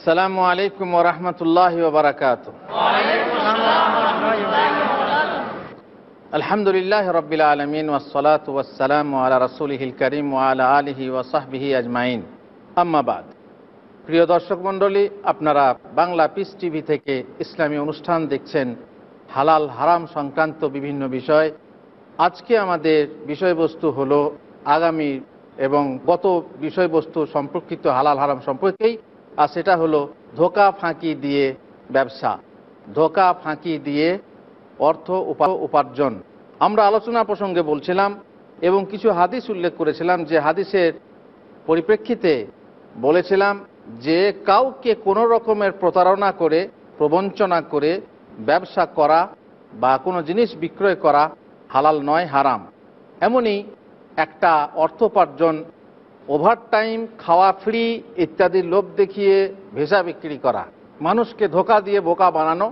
আসসালামু আলাইকুম ওরহমতুল্লাহ বারাকাত আলহামদুলিল্লাহ রবিল আলমিন ওসলাতাম ওসালাম আলা রসুলহিল করিম আলা আলহি ওসাহবিহি আজমাইন আম্মাবাদ প্রিয় দর্শক মণ্ডলী আপনারা বাংলা পিস টিভি থেকে ইসলামী অনুষ্ঠান দেখছেন হালাল হারাম সংক্রান্ত বিভিন্ন বিষয় আজকে আমাদের বিষয়বস্তু হল আগামী এবং গত বিষয়বস্তু সম্পর্কিত হালাল হারাম সম্পর্কেই আর সেটা হলো ধোকা ফাঁকি দিয়ে ব্যবসা ধোকা ফাঁকি দিয়ে অর্থ উপার্জন আমরা আলোচনা প্রসঙ্গে বলছিলাম এবং কিছু হাদিস উল্লেখ করেছিলাম যে হাদিসের পরিপ্রেক্ষিতে বলেছিলাম যে কাউকে কোনো রকমের প্রতারণা করে প্রবঞ্চনা করে ব্যবসা করা বা কোনো জিনিস বিক্রয় করা হালাল নয় হারাম এমনই একটা অর্থোপার্জন ওভারটাইম খাওয়া ফ্রি ইত্যাদি লোভ দেখিয়ে ভেসা বিক্রি করা মানুষকে ধোকা দিয়ে বোকা বানানো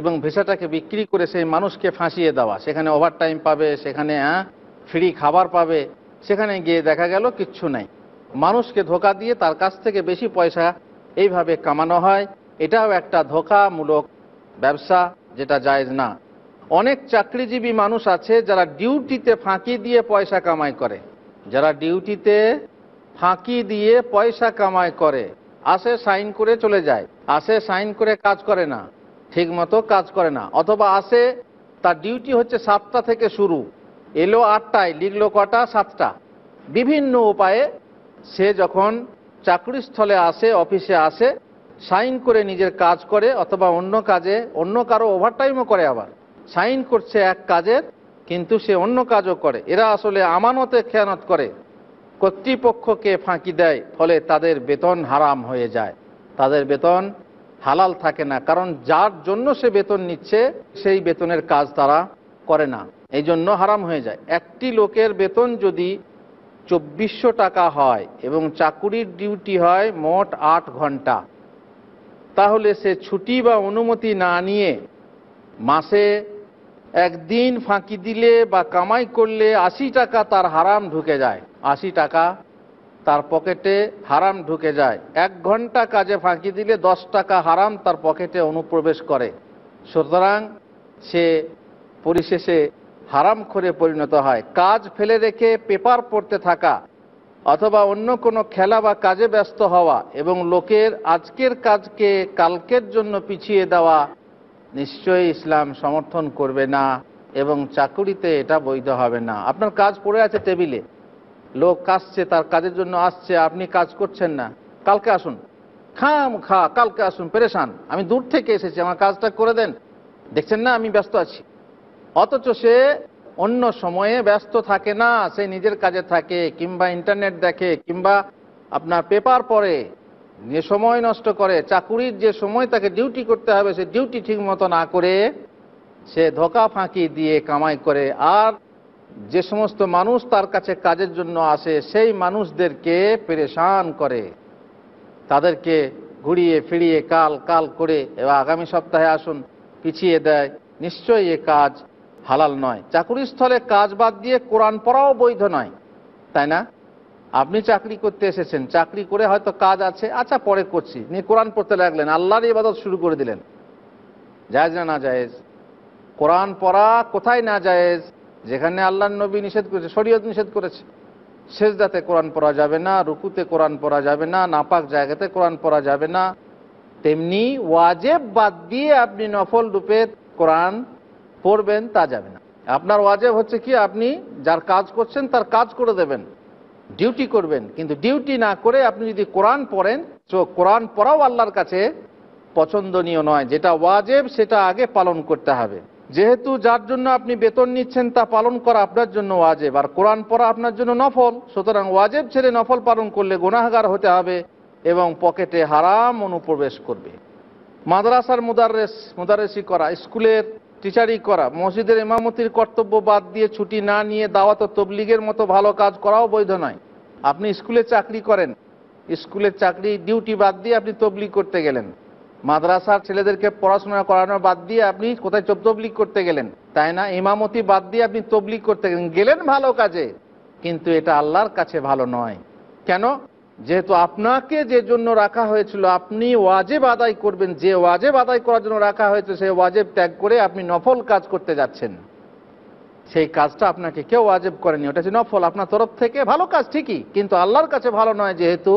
এবং ভেসাটাকে বিক্রি করে সেই মানুষকে ফাঁসিয়ে দেওয়া সেখানে ওভারটাইম পাবে সেখানে ফ্রি খাবার পাবে সেখানে গিয়ে দেখা গেল কিচ্ছু নাই মানুষকে ধোকা দিয়ে তার কাছ থেকে বেশি পয়সা এইভাবে কামানো হয় এটাও একটা ধোকামূলক ব্যবসা যেটা জায়জ না অনেক চাকরিজীবী মানুষ আছে যারা ডিউটিতে ফাঁকি দিয়ে পয়সা কামাই করে যারা ডিউটিতে ফাঁকি দিয়ে পয়সা কামাই করে আসে সাইন করে চলে যায় আসে সাইন করে কাজ করে না ঠিক মতো কাজ করে না অথবা আসে তার ডিউটি হচ্ছে সাতটা থেকে শুরু এলো আটটায় লিখলো কটা সাতটা বিভিন্ন উপায়ে সে যখন চাকরিস্থলে আসে অফিসে আসে সাইন করে নিজের কাজ করে অথবা অন্য কাজে অন্য কারো ওভারটাইমও করে আবার সাইন করছে এক কাজের কিন্তু সে অন্য কাজও করে এরা আসলে আমানতে খেয়ানত করে কর্তৃপক্ষকে ফাঁকি দেয় ফলে তাদের বেতন হারাম হয়ে যায় তাদের বেতন হালাল থাকে না কারণ যার জন্য সে বেতন নিচ্ছে সেই বেতনের কাজ তারা করে না এই জন্য হারাম হয়ে যায় একটি লোকের বেতন যদি চব্বিশশো টাকা হয় এবং চাকুরির ডিউটি হয় মোট আট ঘন্টা তাহলে সে ছুটি বা অনুমতি না নিয়ে মাসে একদিন ফাঁকি দিলে বা কামাই করলে আশি টাকা তার হারাম ঢুকে যায় আশি টাকা তার পকেটে হারাম ঢুকে যায় এক ঘন্টা কাজে ফাঁকি দিলে দশ টাকা হারাম তার পকেটে অনুপ্রবেশ করে সুতরাং সে পরিশেষে হারাম করে পরিণত হয় কাজ ফেলে রেখে পেপার পড়তে থাকা অথবা অন্য কোনো খেলা বা কাজে ব্যস্ত হওয়া এবং লোকের আজকের কাজকে কালকের জন্য পিছিয়ে দেওয়া নিশ্চয়ই ইসলাম সমর্থন করবে না এবং চাকুরিতে এটা বৈধ হবে না আপনার কাজ পড়ে আছে টেবিলে লোক কাজছে তার কাজের জন্য আসছে আপনি কাজ করছেন না কালকে আসুন খাম খা কালকে আসুন পেরেশান আমি দূর থেকে এসেছি আমার কাজটা করে দেন দেখছেন না আমি ব্যস্ত আছি অথচ সে অন্য সময়ে ব্যস্ত থাকে না সে নিজের কাজে থাকে কিংবা ইন্টারনেট দেখে কিংবা আপনার পেপার পড়ে যে সময় নষ্ট করে চাকুরির যে সময় তাকে ডিউটি করতে হবে সে ডিউটি ঠিক মতো না করে সে ধোকা ফাঁকি দিয়ে কামাই করে আর যে সমস্ত মানুষ তার কাছে কাজের জন্য আসে সেই মানুষদেরকে পেরেশান করে তাদেরকে ঘুরিয়ে ফিরিয়ে কাল কাল করে এবার আগামী সপ্তাহে আসুন পিছিয়ে দেয় নিশ্চয়ই এ কাজ হালাল নয় চাকুরিস্থলে কাজ বাদ দিয়ে কোরআন পড়াও বৈধ নয় তাই না আপনি চাকরি করতে এসেছেন চাকরি করে হয়তো কাজ আছে আচ্ছা পরে করছি নিয়ে কোরআন পড়তে লাগলেন আল্লাহর ইবাদত শুরু করে দিলেন যায়জ না না যায়জ কোরআন পড়া কোথায় না জায়েজ যেখানে আল্লাহ নবী নিষেধ করেছে শরীয়ত নিষেধ করেছে সেজদাতে কোরআন পড়া যাবে না রুকুতে কোরআন পড়া যাবে না নাপাক জায়গাতে কোরআন পড়া যাবে না তেমনি ওয়াজেব বাদ দিয়ে আপনি নফল রূপে কোরআন পড়বেন তা যাবে না আপনার ওয়াজেব হচ্ছে কি আপনি যার কাজ করছেন তার কাজ করে দেবেন ডিউটি করবেন কিন্তু ডিউটি না করে আপনি যদি কোরআন পড়েন তো কোরআন পড়াও আল্লাহর কাছে পছন্দনীয় নয় যেটা ওয়াজেব সেটা আগে পালন করতে হবে যেহেতু যার জন্য আপনি বেতন নিচ্ছেন তা পালন করা আপনার জন্য ওয়াজেব আর কোরআন পড়া আপনার জন্য নফল সুতরাং ওয়াজেব ছেড়ে নফল পালন করলে গুণাহাগার হতে হবে এবং পকেটে হারাম অনুপ্রবেশ করবে মাদ্রাসার মুদারেস মুদারেসি করা স্কুলের টিচারি করা মসজিদের ইমামতির কর্তব্য বাদ দিয়ে ছুটি না নিয়ে দাওয়াত তবলিগের মতো ভালো কাজ করাও বৈধ নয় আপনি স্কুলে চাকরি করেন স্কুলের চাকরি ডিউটি বাদ দিয়ে আপনি তবলিগ করতে গেলেন মাদ্রাসার ছেলেদেরকে পড়াশোনা করানো বাদ দিয়ে আপনি কোথায় তবলিক করতে গেলেন তাই না ইমামতি বাদ দিয়ে আপনি তবলিক করতে গেলেন গেলেন ভালো কাজে কিন্তু এটা আল্লাহর কাছে ভালো নয় কেন যেহেতু আপনাকে যে জন্য রাখা হয়েছিল আপনি ওয়াজেব আদায় করবেন যে ওয়াজেব আদায় করার জন্য রাখা হয়েছে সেই ওয়াজেব ত্যাগ করে আপনি নফল কাজ করতে যাচ্ছেন সেই কাজটা আপনাকে কেউ ওয়াজেব করেনি ওটা হচ্ছে নফল আপনার তরফ থেকে ভালো কাজ ঠিকই কিন্তু আল্লাহর কাছে ভালো নয় যেহেতু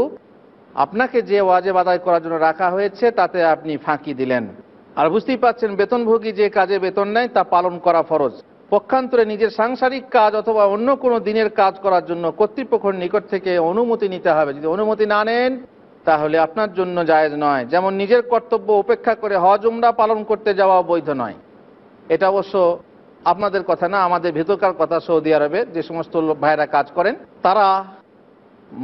আপনাকে যে ওয়াজেব আদায় করার জন্য রাখা হয়েছে তাতে আপনি ফাঁকি দিলেন আর বুঝতেই পাচ্ছেন বেতনভোগী যে কাজে বেতন নেয় তা পালন করা ফরজ পক্ষান্তরে নিজের সাংসারিক কাজ অথবা অন্য কোনো দিনের কাজ করার জন্য কর্তৃপক্ষের নিকট থেকে অনুমতি নিতে হবে যদি অনুমতি না নেন তাহলে আপনার জন্য জায়েজ নয় যেমন নিজের কর্তব্য উপেক্ষা করে হজ উমরা পালন করতে যাওয়া বৈধ নয় এটা অবশ্য আপনাদের কথা না আমাদের ভেতরকার কথা সৌদি আরবে যে সমস্ত ভাইরা কাজ করেন তারা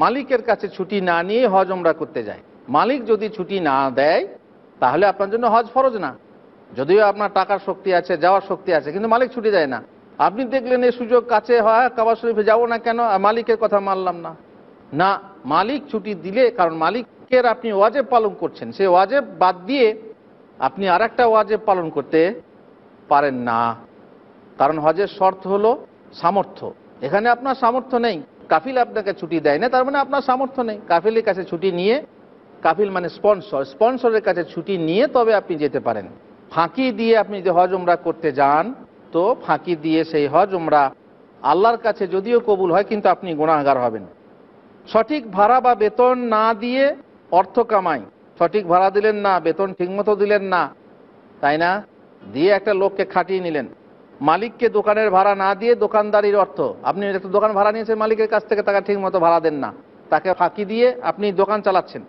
মালিকের কাছে ছুটি না নিয়ে হজ ওমরা করতে যায় মালিক যদি ছুটি না দেয় তাহলে আপনার জন্য হজ ফরজ না যদিও আপনার টাকার শক্তি আছে যাওয়ার শক্তি আছে কিন্তু মালিক ছুটি দেয় না আপনি দেখলেন এই সুযোগ কাছে হয় কাবা শরীফে যাবো না কেন মালিকের কথা মানলাম না না মালিক ছুটি দিলে কারণ মালিকের আপনি ওয়াজেব পালন করছেন সেই ওয়াজেব বাদ দিয়ে আপনি আর একটা ওয়াজেব পালন করতে পারেন না কারণ হজের শর্ত হলো সামর্থ্য এখানে আপনার সামর্থ্য নেই কাফিল আপনাকে ছুটি দেয় না তার মানে আপনার সামর্থ্য নেই কাফিলের কাছে ছুটি নিয়ে কাফিল মানে স্পন্সর স্পন্সরের কাছে ছুটি নিয়ে তবে আপনি যেতে পারেন ফাঁকি দিয়ে আপনি যদি হজ উমরা করতে যান তো ফাঁকি দিয়ে সেই হজ উমরা আল্লাহর কাছে যদিও কবুল হয় কিন্তু আপনি গুণাগার হবেন সঠিক ভাড়া বা বেতন না দিয়ে অর্থ কামাই সঠিক ভাড়া দিলেন না বেতন ঠিকমতো দিলেন না তাই না দিয়ে একটা লোককে খাটিয়ে নিলেন মালিককে দোকানের ভাড়া না দিয়ে দোকানদারির অর্থ আপনি একটা দোকান ভাড়া নিয়েছেন মালিকের কাছ থেকে তাকে ঠিক মতো ভাড়া দেন না তাকে ফাঁকি দিয়ে আপনি দোকান চালাচ্ছেন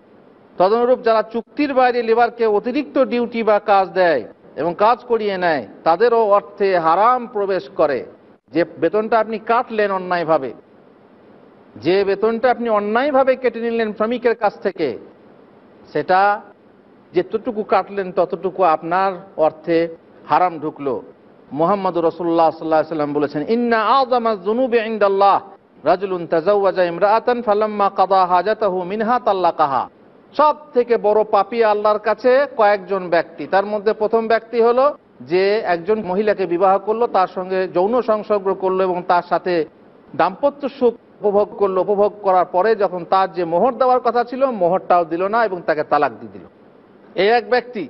তদনুরূপ যারা চুক্তির বাইরে লেবারকে অতিরিক্ত ডিউটি বা কাজ দেয় এবং কাজ করিয়ে নেয় তাদেরও অর্থে হারাম প্রবেশ করে যে বেতনটা আপনি কাটলেন অন্যায়ভাবে যে বেতনটা আপনি অন্যায়ভাবে কেটে নিলেন শ্রমিকের কাছ থেকে সেটা যেতটুকু কাটলেন ততটুকু আপনার অর্থে হারাম ঢুকলো মোহাম্মদ রসুল্লাহ সাল্লাহ সাল্লাম বলেছেন ইন্না আজমা জুনুবে ইন্দাল্লাহ রাজুলুন তাজাউজা ইমরাতান ফালাম্মা কাদা হাজাতাহু মিনহা কাহা সব থেকে বড় পাপি আল্লাহর কাছে কয়েকজন ব্যক্তি তার মধ্যে প্রথম ব্যক্তি হলো যে একজন মহিলাকে বিবাহ করলো তার সঙ্গে যৌন সংসর্গ করলো এবং তার সাথে দাম্পত্য সুখ উপভোগ করলো উপভোগ করার পরে যখন তার যে মোহর দেওয়ার কথা ছিল মোহরটাও দিল না এবং তাকে তালাক দিয়ে দিল এই এক ব্যক্তি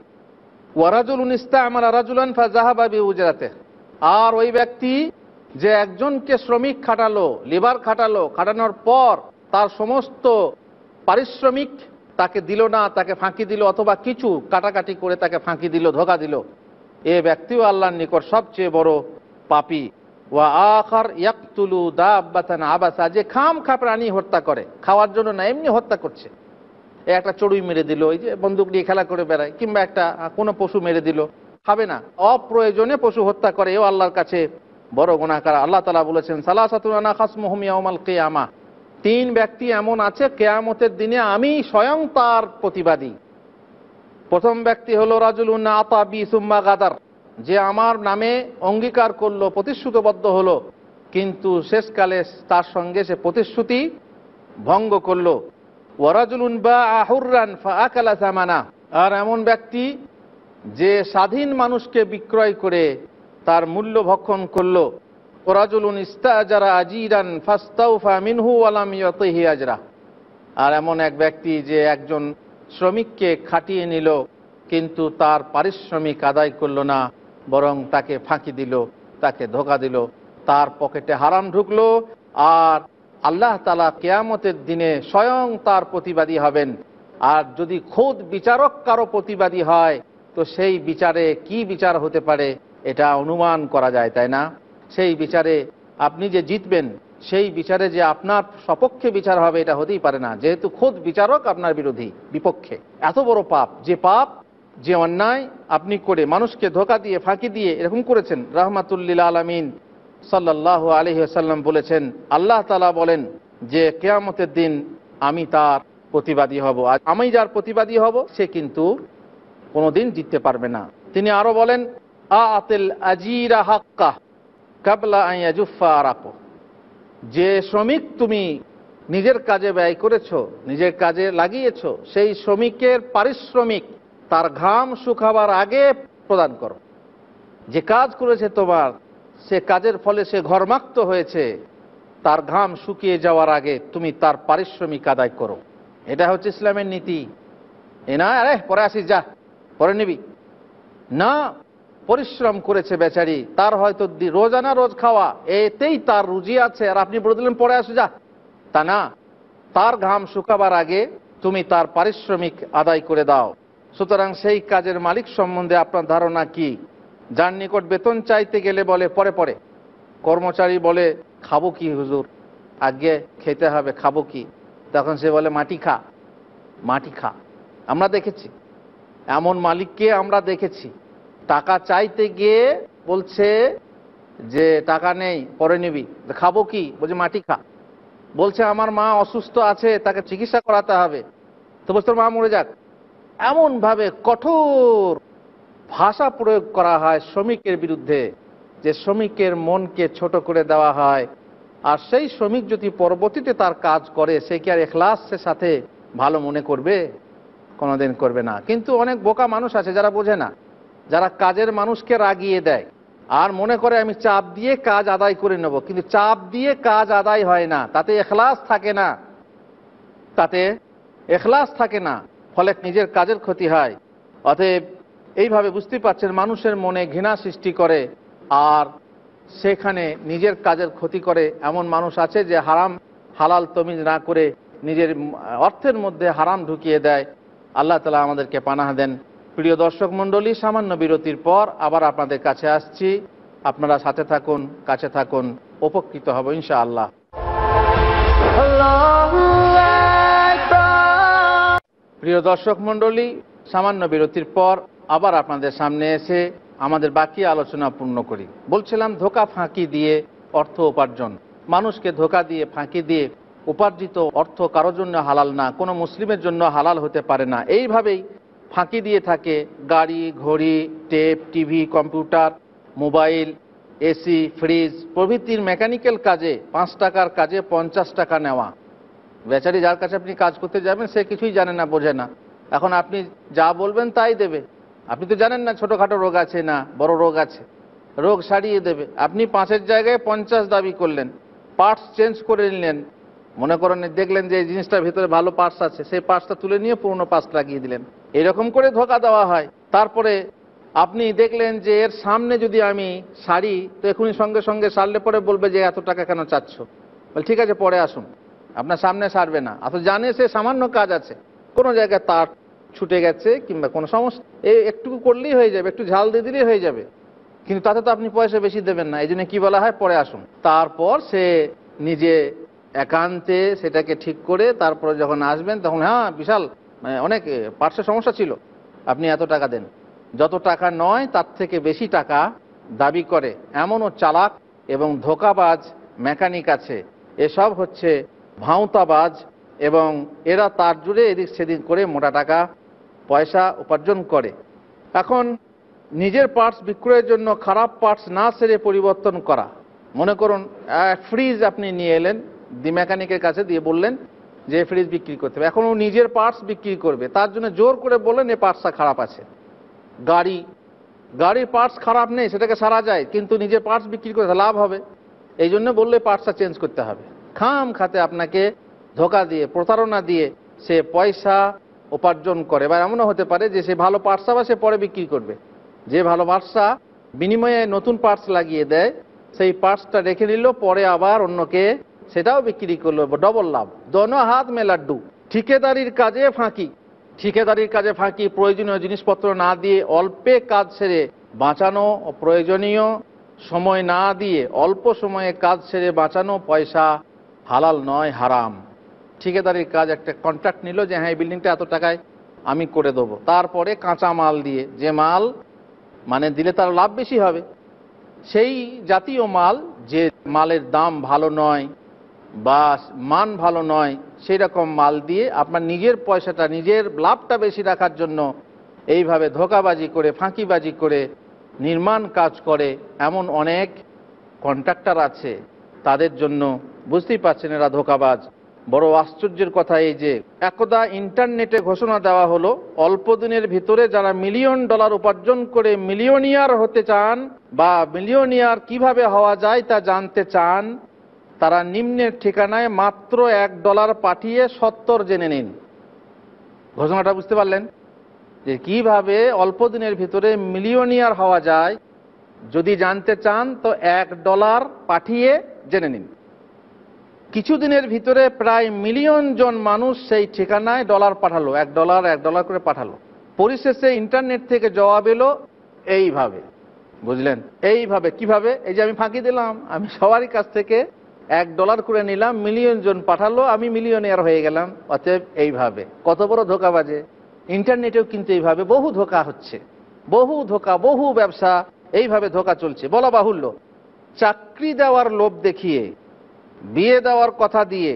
ওয়ারাজুল উনিস্তা আমার রাজুলান ফাজাহাবি উজরাতে আর ওই ব্যক্তি যে একজনকে শ্রমিক খাটালো লেবার খাটালো খাটানোর পর তার সমস্ত পারিশ্রমিক তাকে দিল না তাকে ফাঁকি দিল অথবা কিছু কাটাকাটি করে তাকে ফাঁকি দিল ধোকা দিল এ ব্যক্তিও আল্লাহর নিকট সবচেয়ে বড় পাপি ওয়া আখার ইয়াকতুলু দা আব্বাতান আবাসা যে খাম খা প্রাণী হত্যা করে খাওয়ার জন্য না এমনি হত্যা করছে একটা চড়ুই মেরে দিল ওই যে বন্দুক নিয়ে খেলা করে বেড়ায় কিংবা একটা কোনো পশু মেরে দিল হবে না অপ্রয়োজনে পশু হত্যা করে এও আল্লাহর কাছে বড় গুণাকার আল্লাহ তালা বলেছেন সালাসাতুনা খাসমহমিয়াউমাল কেয়ামা তিন ব্যক্তি এমন আছে কেয়ামতের দিনে আমি স্বয়ং তার প্রতিবাদী প্রথম ব্যক্তি হলো রাজুল উন্না বি সুম্মা গাদার যে আমার নামে অঙ্গীকার করলো প্রতিশ্রুতবদ্ধ হলো কিন্তু শেষকালে তার সঙ্গে সে প্রতিশ্রুতি ভঙ্গ করলো ওয়ারাজুলুন বা আহুরান ফাকালা জামানা আর এমন ব্যক্তি যে স্বাধীন মানুষকে বিক্রয় করে তার মূল্য ভক্ষণ করল ওরাজুলুন ইস্তাজারা আজিরান ফাস্তাউফা মিনহু আলাম আজরা আর এমন এক ব্যক্তি যে একজন শ্রমিককে খাটিয়ে নিল কিন্তু তার পারিশ্রমিক আদায় করল না বরং তাকে ফাঁকি দিল তাকে ধোকা দিল তার পকেটে হারাম ঢুকলো আর আল্লাহ তালা কেয়ামতের দিনে স্বয়ং তার প্রতিবাদী হবেন আর যদি খোদ বিচারক কারো প্রতিবাদী হয় তো সেই বিচারে কি বিচার হতে পারে এটা অনুমান করা যায় তাই না সেই বিচারে আপনি যে জিতবেন সেই বিচারে যে আপনার সপক্ষে বিচার হবে এটা হতেই পারে না যেহেতু খোদ বিচারক আপনার বিরোধী বিপক্ষে এত বড় পাপ যে পাপ যে অন্যায় আপনি করে মানুষকে ধোকা দিয়ে ফাঁকি দিয়ে এরকম করেছেন রহমাতুল্লিল আলমিন সাল্লাহ আলি আসাল্লাম বলেছেন আল্লাহ তালা বলেন যে কেয়ামতের দিন আমি তার প্রতিবাদী হব আর আমি যার প্রতিবাদী হব সে কিন্তু কোনোদিন জিততে পারবে না তিনি আরো বলেন আ আতেল আজিরা হাক্কা কাবলা আইয়াজুফা আরাপো যে শ্রমিক তুমি নিজের কাজে ব্যয় করেছ নিজের কাজে লাগিয়েছ সেই শ্রমিকের পারিশ্রমিক তার ঘাম শুকাবার আগে প্রদান করো যে কাজ করেছে তোমার সে কাজের ফলে সে ঘরমাক্ত হয়েছে তার ঘাম শুকিয়ে যাওয়ার আগে তুমি তার পারিশ্রমিক আদায় করো এটা হচ্ছে ইসলামের নীতি এ না আরে পরে আসিস যা পরে নিবি না পরিশ্রম করেছে বেচারি তার হয়তো রোজানা রোজ খাওয়া এতেই তার রুজি আছে আর আপনি বলে দিলেন পরে আসো যা তা না তার ঘাম শুকাবার আগে তুমি তার পারিশ্রমিক আদায় করে দাও সুতরাং সেই কাজের মালিক সম্বন্ধে আপনার ধারণা কি যার নিকট বেতন চাইতে গেলে বলে পরে পরে কর্মচারী বলে খাবো কি হুজুর আগে খেতে হবে খাবো কি তখন সে বলে মাটি খা মাটি খা আমরা দেখেছি এমন মালিককে আমরা দেখেছি টাকা চাইতে গিয়ে বলছে যে টাকা নেই পরে নিবি খাবো কি বলছে মাটি খা বলছে আমার মা অসুস্থ আছে তাকে চিকিৎসা করাতে হবে তো বলছে মা মরে যাক এমনভাবে কঠোর ভাষা প্রয়োগ করা হয় শ্রমিকের বিরুদ্ধে যে শ্রমিকের মনকে ছোট করে দেওয়া হয় আর সেই শ্রমিক যদি পরবর্তীতে তার কাজ করে সে কি আর এখলাসের সাথে ভালো মনে করবে কোনোদিন করবে না কিন্তু অনেক বোকা মানুষ আছে যারা বোঝে না যারা কাজের মানুষকে রাগিয়ে দেয় আর মনে করে আমি চাপ দিয়ে কাজ আদায় করে নেব কিন্তু চাপ দিয়ে কাজ আদায় হয় না তাতে এখলাস থাকে না তাতে এখলাস থাকে না ফলে নিজের কাজের ক্ষতি হয় অতএব এইভাবে বুঝতে পারছেন মানুষের মনে ঘৃণা সৃষ্টি করে আর সেখানে নিজের কাজের ক্ষতি করে এমন মানুষ আছে যে হারাম হালাল তমিজ না করে নিজের অর্থের মধ্যে হারাম ঢুকিয়ে দেয় আল্লাহ তালা আমাদেরকে পানাহ দেন প্রিয় দর্শক মণ্ডলী সামান্য বিরতির পর আবার আপনাদের কাছে আসছি আপনারা সাথে থাকুন কাছে থাকুন উপকৃত হব ইনশা আল্লাহ প্রিয় দর্শক মণ্ডলী সামান্য বিরতির পর আবার আপনাদের সামনে এসে আমাদের বাকি আলোচনা পূর্ণ করি বলছিলাম ধোকা ফাঁকি দিয়ে অর্থ উপার্জন মানুষকে ধোকা দিয়ে ফাঁকি দিয়ে উপার্জিত অর্থ কারোর জন্য হালাল না কোনো মুসলিমের জন্য হালাল হতে পারে না এইভাবেই ফাঁকি দিয়ে থাকে গাড়ি ঘড়ি tape TV computer mobile AC fridge প্রভৃতির মেকানিক্যাল কাজে পাঁচ টাকার কাজে পঞ্চাশ টাকা নেওয়া বেচারি যার কাছে আপনি কাজ করতে যাবেন সে কিছুই জানে না বোঝে না এখন আপনি যা বলবেন তাই দেবে আপনি তো জানেন না ছোটোখাটো রোগ আছে না বড় রোগ আছে রোগ সারিয়ে দেবে আপনি পাঁচের জায়গায় পঞ্চাশ দাবি করলেন পার্টস চেঞ্জ করে নিলেন মনে করেন দেখলেন যে এই জিনিসটার ভিতরে ভালো পার্টস আছে সেই পার্টসটা তুলে নিয়ে পুরনো পার্টস লাগিয়ে দিলেন এরকম করে ধোকা দেওয়া হয় তারপরে আপনি দেখলেন যে এর সামনে যদি আমি সারি তো এখনই সঙ্গে সঙ্গে সারলে পরে বলবে যে এত টাকা কেন চাচ্ছ বলে ঠিক আছে পরে আসুন আপনার সামনে সারবে না অত জানে সে সামান্য কাজ আছে কোনো জায়গায় তার ছুটে গেছে কিংবা কোনো সমস্যা এই একটু করলেই হয়ে যাবে একটু ঝাল দিয়ে দিলেই হয়ে যাবে কিন্তু তাতে তো আপনি পয়সা বেশি দেবেন না এই জন্য কী বলা হয় পরে আসুন তারপর সে নিজে একান্তে সেটাকে ঠিক করে তারপরে যখন আসবেন তখন হ্যাঁ বিশাল মানে অনেক পার্শ্ব সমস্যা ছিল আপনি এত টাকা দেন যত টাকা নয় তার থেকে বেশি টাকা দাবি করে এমনও চালাক এবং ধোকাবাজ মেকানিক আছে এসব হচ্ছে ভাঁওতাবাজ এবং এরা তার জুড়ে এদিক সেদিক করে মোটা টাকা পয়সা উপার্জন করে এখন নিজের পার্টস বিক্রয়ের জন্য খারাপ পার্টস না সেরে পরিবর্তন করা মনে করুন ফ্রিজ আপনি নিয়ে এলেন দি মেকানিকের কাছে দিয়ে বললেন যে ফ্রিজ বিক্রি করতে হবে এখন ও নিজের পার্টস বিক্রি করবে তার জন্য জোর করে বললেন এ পার্টসটা খারাপ আছে গাড়ি গাড়ির পার্টস খারাপ নেই সেটাকে সারা যায় কিন্তু নিজের পার্টস বিক্রি করে লাভ হবে এই জন্য বললে পার্টসটা চেঞ্জ করতে হবে খাম খাতে আপনাকে ধোকা দিয়ে প্রতারণা দিয়ে সে পয়সা উপার্জন করে বা এমনও হতে পারে যে সে ভালো পার্সা বা সে পরে বিক্রি করবে যে ভালো পার্সা বিনিময়ে নতুন পার্টস লাগিয়ে দেয় সেই পার্টসটা রেখে নিল পরে আবার অন্যকে সেটাও বিক্রি করলো ডবল লাভ দন হাত মেলাড্ডু ঠিকেদারির কাজে ফাঁকি ঠিকেদারির কাজে ফাঁকি প্রয়োজনীয় জিনিসপত্র না দিয়ে অল্পে কাজ সেরে বাঁচানো প্রয়োজনীয় সময় না দিয়ে অল্প সময়ে কাজ সেরে বাঁচানো পয়সা হালাল নয় হারাম ঠিকাদারির কাজ একটা কন্ট্রাক্ট নিল যে হ্যাঁ এই বিল্ডিংটা এত টাকায় আমি করে দেবো তারপরে কাঁচা মাল দিয়ে যে মাল মানে দিলে তার লাভ বেশি হবে সেই জাতীয় মাল যে মালের দাম ভালো নয় বা মান ভালো নয় সেই রকম মাল দিয়ে আপনার নিজের পয়সাটা নিজের লাভটা বেশি রাখার জন্য এইভাবে ধোকাবাজি করে ফাঁকিবাজি করে নির্মাণ কাজ করে এমন অনেক কন্ট্রাক্টর আছে তাদের জন্য বুঝতেই পারছেন এরা ধোকাবাজ বড় আশ্চর্যের কথা এই যে একদা ইন্টারনেটে ঘোষণা দেওয়া হলো অল্প দিনের ভিতরে যারা মিলিয়ন ডলার উপার্জন করে মিলিয়নিয়ার হতে চান বা মিলিয়নিয়ার কিভাবে হওয়া যায় তা জানতে চান তারা নিম্নের ঠিকানায় মাত্র এক ডলার পাঠিয়ে সত্তর জেনে নিন ঘোষণাটা বুঝতে পারলেন যে কিভাবে অল্প দিনের ভিতরে মিলিয়নিয়ার হওয়া যায় যদি জানতে চান তো এক ডলার পাঠিয়ে জেনে নিন কিছুদিনের ভিতরে প্রায় মিলিয়ন জন মানুষ সেই ঠিকানায় ডলার পাঠালো এক ডলার এক ডলার করে পাঠালো পরিশেষে ইন্টারনেট থেকে জবাব এলো এইভাবে বুঝলেন এইভাবে কিভাবে এই যে আমি ফাঁকি দিলাম আমি সবারই কাছ থেকে এক ডলার করে নিলাম মিলিয়ন জন পাঠালো আমি মিলিয়নিয়ার হয়ে গেলাম অতএব এইভাবে কত বড় ধোকা বাজে ইন্টারনেটেও কিন্তু এইভাবে বহু ধোকা হচ্ছে বহু ধোকা বহু ব্যবসা এইভাবে ধোকা চলছে বলা বাহুল্য চাকরি দেওয়ার লোভ দেখিয়ে বিয়ে দেওয়ার কথা দিয়ে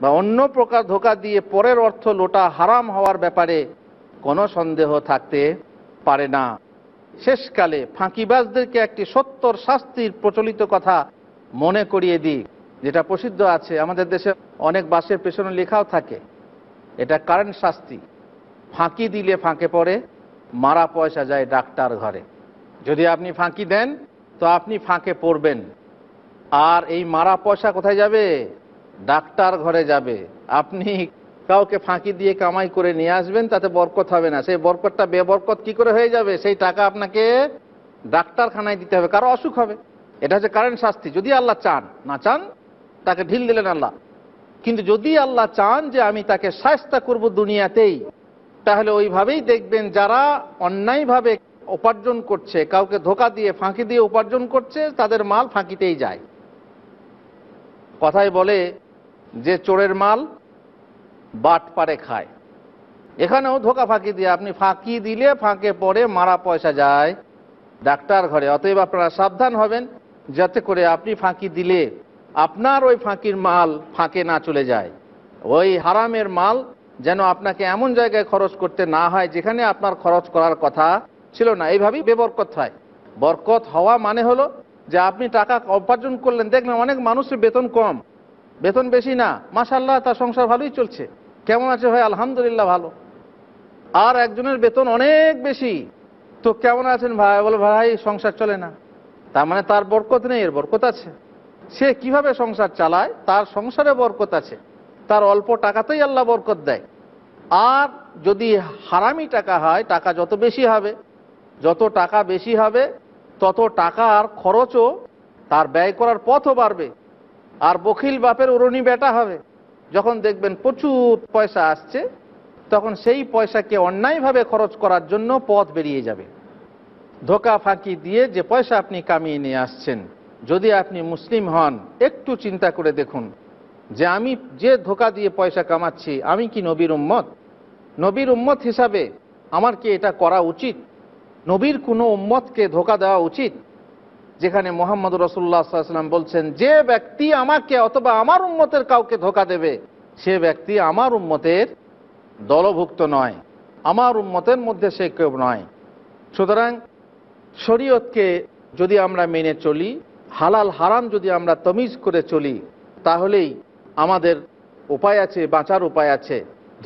বা অন্য প্রকার ধোকা দিয়ে পরের অর্থ লোটা হারাম হওয়ার ব্যাপারে কোনো সন্দেহ থাকতে পারে না শেষকালে ফাঁকিবাজদেরকে একটি সত্তর শাস্তির প্রচলিত কথা মনে করিয়ে দিই যেটা প্রসিদ্ধ আছে আমাদের দেশে অনেক বাসের পেছনে লেখাও থাকে এটা কারেন্ট শাস্তি ফাঁকি দিলে ফাঁকে পড়ে মারা পয়সা যায় ডাক্তার ঘরে যদি আপনি ফাঁকি দেন তো আপনি ফাঁকে পড়বেন আর এই মারা পয়সা কোথায় যাবে ডাক্তার ঘরে যাবে আপনি কাউকে ফাঁকি দিয়ে কামাই করে নিয়ে আসবেন তাতে বরকত হবে না সেই বরকতটা বেবরকত কি করে হয়ে যাবে সেই টাকা আপনাকে ডাক্তারখানায় দিতে হবে কারো অসুখ হবে এটা হচ্ছে কারেন্ট শাস্তি যদি আল্লাহ চান না চান তাকে ঢিল দিলেন আল্লাহ কিন্তু যদি আল্লাহ চান যে আমি তাকে সাহস্তা করব দুনিয়াতেই তাহলে ওইভাবেই দেখবেন যারা অন্যায়ভাবে উপার্জন করছে কাউকে ধোকা দিয়ে ফাঁকি দিয়ে উপার্জন করছে তাদের মাল ফাঁকিতেই যায় কথায় বলে যে চোরের মাল বাট পারে খায় এখানেও ধোকা ফাঁকি দিয়ে আপনি ফাঁকি দিলে ফাঁকে পড়ে মারা পয়সা যায় ডাক্তার ঘরে অতএব আপনারা সাবধান হবেন যাতে করে আপনি ফাঁকি দিলে আপনার ওই ফাঁকির মাল ফাঁকে না চলে যায় ওই হারামের মাল যেন আপনাকে এমন জায়গায় খরচ করতে না হয় যেখানে আপনার খরচ করার কথা ছিল না এইভাবেই বেবরকত হয় বরকত হওয়া মানে হলো যে আপনি টাকা উপার্জন করলেন দেখলেন অনেক মানুষের বেতন কম বেতন বেশি না মাসাল্লাহ তার সংসার ভালোই চলছে কেমন আছে ভাই আলহামদুলিল্লাহ ভালো আর একজনের বেতন অনেক বেশি তো কেমন আছেন ভাই বলে ভাই সংসার চলে না তার মানে তার বরকত নেই এর বরকত আছে সে কিভাবে সংসার চালায় তার সংসারে বরকত আছে তার অল্প টাকাতেই আল্লাহ বরকত দেয় আর যদি হারামি টাকা হয় টাকা যত বেশি হবে যত টাকা বেশি হবে তত টাকার খরচও তার ব্যয় করার পথও বাড়বে আর বখিল বাপের উরুণি বেটা হবে যখন দেখবেন প্রচুর পয়সা আসছে তখন সেই পয়সাকে অন্যায়ভাবে খরচ করার জন্য পথ বেরিয়ে যাবে ধোকা ফাঁকি দিয়ে যে পয়সা আপনি কামিয়ে নিয়ে আসছেন যদি আপনি মুসলিম হন একটু চিন্তা করে দেখুন যে আমি যে ধোকা দিয়ে পয়সা কামাচ্ছি আমি কি নবীর উম্মত নবীর উম্মত হিসাবে আমার কি এটা করা উচিত নবীর কোনো উম্মতকে ধোকা দেওয়া উচিত যেখানে মোহাম্মদ রসুল্লাহ সাল্লাম বলছেন যে ব্যক্তি আমাকে অথবা আমার উম্মতের কাউকে ধোকা দেবে সে ব্যক্তি আমার উম্মতের দলভুক্ত নয় আমার উম্মতের মধ্যে সে কেউ নয় সুতরাং শরীয়তকে যদি আমরা মেনে চলি হালাল হারাম যদি আমরা তমিজ করে চলি তাহলেই আমাদের উপায় আছে বাঁচার উপায় আছে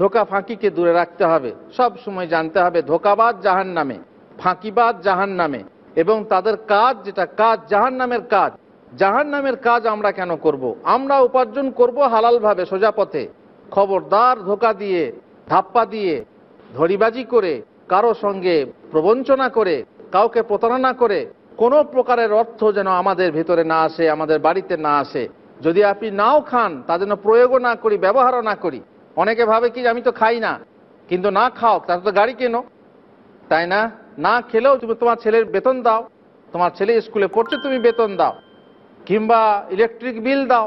ধোকা ফাঁকিকে দূরে রাখতে হবে সব সময় জানতে হবে ধোকাবাদ জাহান নামে ফাঁকিবাদ জাহান নামে এবং তাদের কাজ যেটা কাজ জাহান নামের কাজ জাহান নামের কাজ আমরা কেন করব। আমরা উপার্জন করব হালালভাবে সোজা পথে খবরদার ধোকা দিয়ে ধাপ্পা দিয়ে ধরিবাজি করে কারো সঙ্গে প্রবঞ্চনা করে কাউকে প্রতারণা করে কোনো প্রকারের অর্থ যেন আমাদের ভিতরে না আসে আমাদের বাড়িতে না আসে যদি আপনি নাও খান তা যেন প্রয়োগও না করি ব্যবহারও না করি অনেকে ভাবে কি আমি তো খাই না কিন্তু না খাও তার তো গাড়ি কেন তাই না না খেলেও তুমি তোমার ছেলের বেতন দাও তোমার ছেলে স্কুলে পড়ছে তুমি বেতন দাও কিংবা ইলেকট্রিক বিল দাও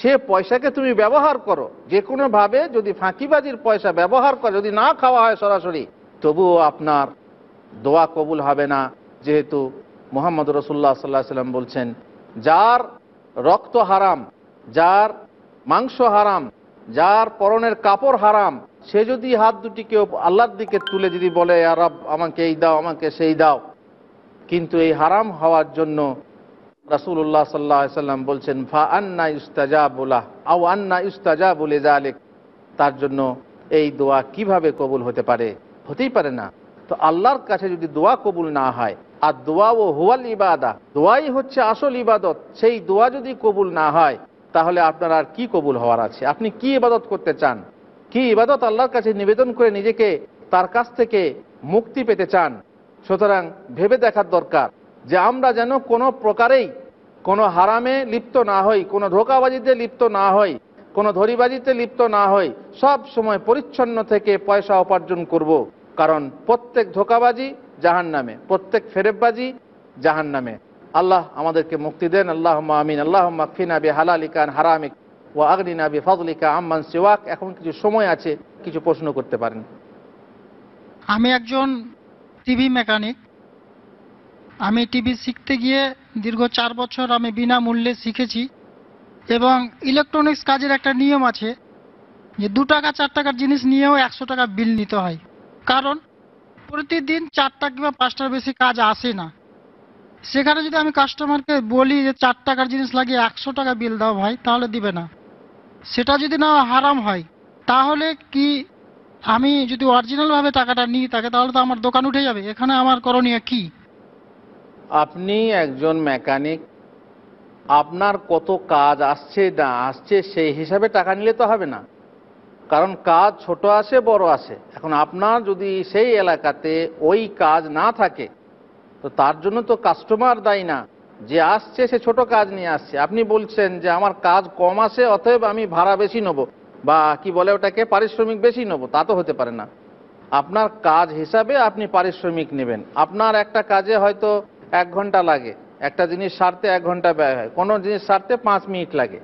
সে পয়সাকে তুমি ব্যবহার করো যে কোনোভাবে যদি ফাঁকিবাজির পয়সা ব্যবহার করো যদি না খাওয়া হয় সরাসরি তবুও আপনার দোয়া কবুল হবে না যেহেতু মোহাম্মদ রসুল্লাহ সাল্লাহ সাল্লাম বলছেন যার রক্ত হারাম যার মাংস হারাম যার পরনের কাপড় হারাম সে যদি হাত দুটিকে আল্লাহর দিকে তুলে যদি বলে আরব আমাকে এই দাও আমাকে সেই দাও কিন্তু এই হারাম হওয়ার জন্য রাসুল্লাহ সাল্লাহ সাল্লাম বলছেন ফা আন্না ইস্তাজা বোলা আও আন্না ইস্তাজা বলে যা আলেক তার জন্য এই দোয়া কিভাবে কবুল হতে পারে হতেই পারে না তো আল্লাহর কাছে যদি দোয়া কবুল না হয় আর দোয়া ও হুয়াল ইবাদা দোয়াই হচ্ছে আসল ইবাদত সেই দোয়া যদি কবুল না হয় তাহলে আপনার আর কি কবুল হওয়ার আছে আপনি কি ইবাদত করতে চান কি ইবাদত আল্লাহর কাছে নিবেদন করে নিজেকে তার কাছ থেকে মুক্তি পেতে চান সুতরাং ভেবে দেখার দরকার যে আমরা যেন কোনো প্রকারেই কোনো হারামে লিপ্ত না হই কোনো ধোকাবাজিতে লিপ্ত না হই কোনো ধরিবাজিতে লিপ্ত না হই সব সময় পরিচ্ছন্ন থেকে পয়সা উপার্জন করব। কারণ প্রত্যেক ধোকাবাজি জাহান নামে প্রত্যেক ফেরেববাজি জাহান নামে আল্লাহ আমাদেরকে মুক্তি দেন আল্লাহ আমিন আল্লাহ মাকফিনা বি হালালিকান হারামিক ও আগনিনা বিফাদলিকা আম্মান সেওয়াক এখন কিছু সময় আছে কিছু প্রশ্ন করতে পারেন আমি একজন টিভি মেকানিক আমি টিভি শিখতে গিয়ে দীর্ঘ চার বছর আমি বিনামূল্যে শিখেছি এবং ইলেকট্রনিক্স কাজের একটা নিয়ম আছে যে দু টাকা চার টাকার জিনিস নিয়েও একশো টাকা বিল নিতে হয় কারণ প্রতিদিন চারটা কিংবা পাঁচটার বেশি কাজ আসে না সেখানে যদি আমি কাস্টমারকে বলি যে চার টাকার জিনিস লাগিয়ে একশো টাকা বিল দাও ভাই তাহলে দিবে না সেটা যদি না হারাম হয় তাহলে কি আমি যদি অরিজিনালভাবে টাকাটা নিই তাকে তাহলে তো আমার দোকান উঠে যাবে এখানে আমার করণীয় কি আপনি একজন মেকানিক আপনার কত কাজ আসছে না আসছে সেই হিসাবে টাকা নিলে তো হবে না কারণ কাজ ছোট আসে বড় আসে এখন আপনার যদি সেই এলাকাতে ওই কাজ না থাকে তো তার জন্য তো কাস্টমার দায়ী না যে আসছে সে ছোট কাজ নিয়ে আসছে আপনি বলছেন যে আমার কাজ কম আছে অতএব আমি ভাড়া বেশি নেব বা কি বলে ওটাকে পারিশ্রমিক বেশি নেব তা তো হতে পারে না আপনার কাজ হিসাবে আপনি পারিশ্রমিক নেবেন আপনার একটা কাজে হয়তো এক ঘন্টা লাগে একটা জিনিস সারতে এক ঘন্টা ব্যয় হয় কোনো জিনিস সারতে পাঁচ মিনিট লাগে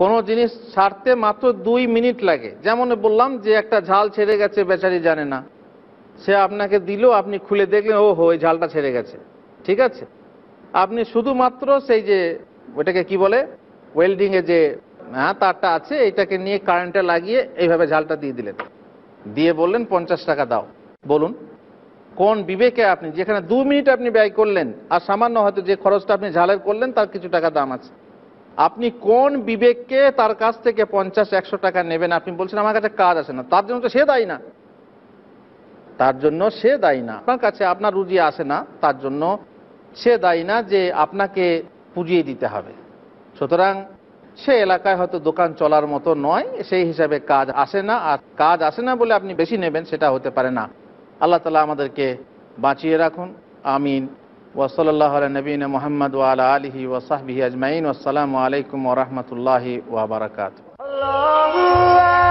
কোনো জিনিস সারতে মাত্র দুই মিনিট লাগে যেমন বললাম যে একটা ঝাল ছেড়ে গেছে বেচারি জানে না সে আপনাকে দিল আপনি খুলে দেখলেন ও হো ওই ঝালটা ছেড়ে গেছে ঠিক আছে আপনি শুধুমাত্র সেই যে ওটাকে কি বলে ওয়েল্ডিংয়ে যে হ্যাঁ তারটা আছে এটাকে নিয়ে কারেন্টে লাগিয়ে এইভাবে ঝালটা দিয়ে দিলেন দিয়ে বললেন পঞ্চাশ টাকা দাও বলুন কোন বিবেকে আপনি যেখানে দু মিনিট আপনি ব্যয় করলেন আর সামান্য হয়তো যে খরচটা আপনি ঝালের করলেন তার কিছু টাকা দাম আছে আপনি কোন বিবেককে তার কাছ থেকে পঞ্চাশ একশো টাকা নেবেন আপনি বলছেন আমার কাছে কাজ আছে না তার জন্য তো সে দায়ী না তার জন্য সে দায়ী না আপনার কাছে আপনার রুজি আসে না তার জন্য সে দায়ী না যে আপনাকে পুজিয়ে দিতে হবে সুতরাং সে এলাকায় হয়তো দোকান চলার মতো নয় সেই হিসাবে কাজ আসে না আর কাজ আসে না বলে আপনি বেশি নেবেন সেটা হতে পারে না আল্লাহ তালা আমাদেরকে বাঁচিয়ে রাখুন আমিন ওয়াসল্লাহ নবীন মোহাম্মদ ওয়ালা আলহি ওসাহবি আজমাইন আসসালামু আলাইকুম ওরহমতুল্লাহি ওবরাকাত আল্লাহ